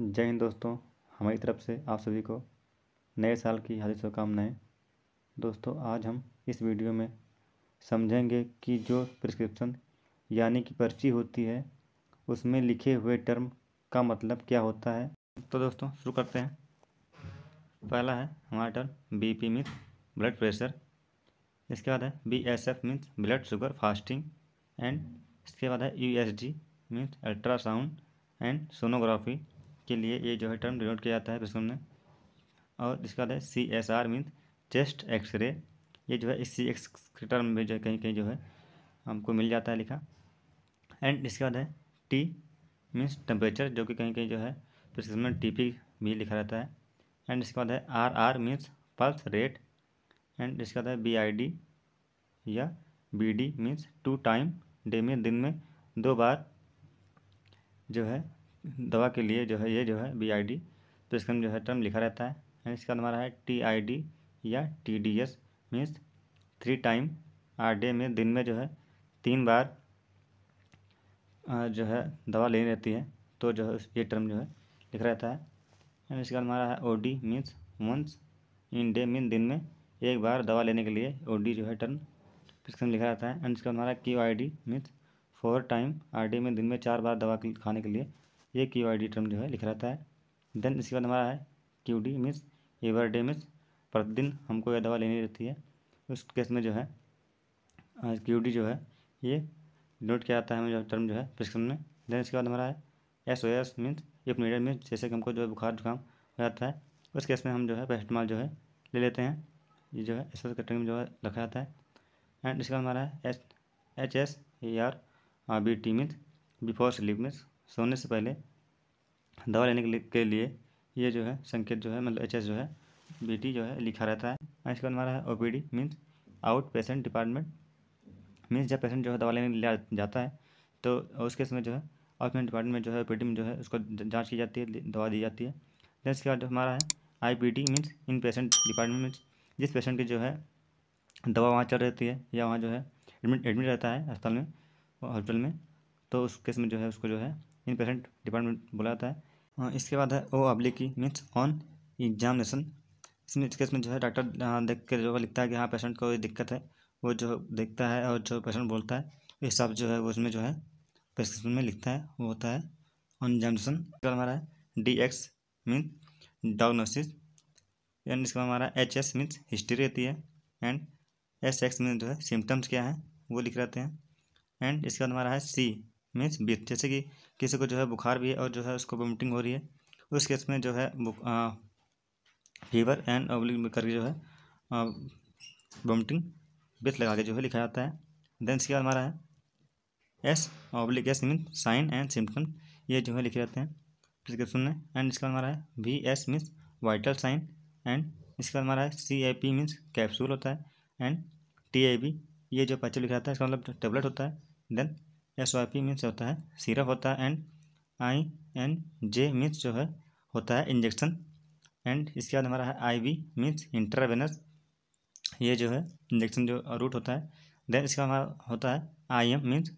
जय हिंद दोस्तों हमारी तरफ से आप सभी को नए साल की हार्दिक शुभकामनाएँ दोस्तों आज हम इस वीडियो में समझेंगे कि जो प्रिस्क्रिप्शन यानी कि पर्ची होती है उसमें लिखे हुए टर्म का मतलब क्या होता है तो दोस्तों शुरू करते हैं पहला है हमारा term B P blood pressure इसके बाद है B S F means blood sugar fasting and इसके बाद है U S D means ultrasound and sonography के लिए ये जो है टर्म डिनोट किया जाता है प्रश्न में और इसके बाद है C S R means chest x ray ये जो है इस सी एक्स टर्म में जो कहीं कहीं जो है हमको मिल जाता है लिखा एंड इसके बाद है टी मीन्स टेम्परेचर जो कि कहीं कहीं जो है प्रिस्क्रिप्शन में टी पी भी लिखा रहता है एंड इसके बाद है R R means pulse rate and इसके बाद है बी आई डी या B D means two time day में दिन में दो बार जो है दवा के लिए जो है ये जो है बी आई डी तो इसका जो है टर्म लिखा रहता है एंड इसका हमारा है टी आई डी या T D S means three time are day में दिन में जो है तीन बार जो है दवा लेनी रहती है तो जो है ये टर्म जो है लिखा रहता है एंड बाद हमारा है O D means once in day mean दिन में एक बार दवा लेने के लिए ओ डी जो है टर्म तो इसका लिखा रहता है एंड इसके बाद हमारा Q I D means four time are day में दिन में चार बार दवा खाने के लिए ये क्यू आई डी टर्म जो है लिख रहता है देन इसके बाद हमारा है Q D means ever day means प्रतिदिन हमको यह दवा लेनी रहती है उस केस में जो है क्यू डी जो है ये नोट किया जाता है हमें टर्म जो है प्रिस्क्रिप्शन में देन इसके बाद हमारा है S O S means if needed means जैसे कि हमको जो है बुखार जुकाम हो जाता है उस केस में हम जो है पैरासीटामॉल जो है ले लेते हैं ये जो है एस एस का टर्म जो है रखा जाता है एंड इसके बाद हमारा है H H S A R B T means before sleep means सोने से पहले दवा लेने के लिए, के लिए ये जो है संकेत जो है मतलब एच जो है बी जो है लिखा रहता है हाँ, इसके बाद हमारा है O P D means out patient department means जब पेशेंट जो है दवा लेने लिया जाता है तो उस केस में जो है आउट पेशेंट डिपार्टमेंट में जो है ओ में जो है उसको जाँच की जाती है दवा दी जाती है देन इसके बाद हमारा है I P T means in patient department means जिस पेशेंट की जो है दवा वहाँ चल रहती है या वहाँ जो है एडमिट एडमिट रहता है अस्पताल में हॉस्पिटल में तो उस केस में जो है उसको जो है इन पेशेंट डिपार्टमेंट बोला जाता है हाँ, इसके बाद है ओ अब्लिक की मीन्स ऑन एग्जामिनेशन इसमें इस केस में जो है डॉक्टर हाँ, देख कर जो लिखता है कि हाँ पेशेंट को दिक्कत है वो जो देखता है और जो पेशेंट बोलता है ये सब जो है उसमें जो है प्रेस्क्रिप्शन में लिखता है वो होता है ऑन एग्जामिनेशन इसके बाद हमारा है D X means diagnosis and इसके बाद हमारा एच एस मीन्स हिस्ट्री रहती है एंड एस एक्स मीन्स जो है सिम्टम्स क्या है वो लिख रहते हैं एंड इसके बाद हमारा है सी मीन्स बीत जैसे कि किसी को जो है बुखार भी है और जो है उसको वोमिटिंग हो रही है उस केस में जो है फीवर एंड ओब्लिक करके जो है वोमिटिंग बिथ लगा के जो है लिखा जाता है देन इसके बाद हमारा है S oblique S mean sign and symptom ये जो है लिखे जाते हैं प्रिस्क्रिप्शन में एंड इसके बाद हमारा है V S means vital sign and इसके बाद हमारा है C I P means capsule होता है एंड टी आई बी ये जो पैचल लिखा जाता है इसका मतलब टेबलेट होता है then S Y P means होता है सिरप होता है and I N J means जो है होता है इंजेक्शन एंड इसके बाद हमारा है आई वी मीन्स इंट्रावेनस ये जो है इंजेक्शन जो रूट होता है देन इसका हमारा होता है I M means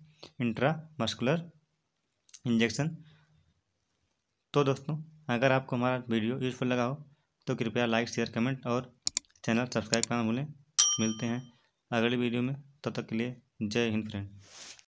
intramuscular injection तो दोस्तों अगर आपको हमारा वीडियो यूजफुल लगा हो तो कृपया लाइक शेयर कमेंट और चैनल सब्सक्राइब करना भूलें मिलते हैं अगले वीडियो में तब तो तक के लिए जय हिंद फ्रेंड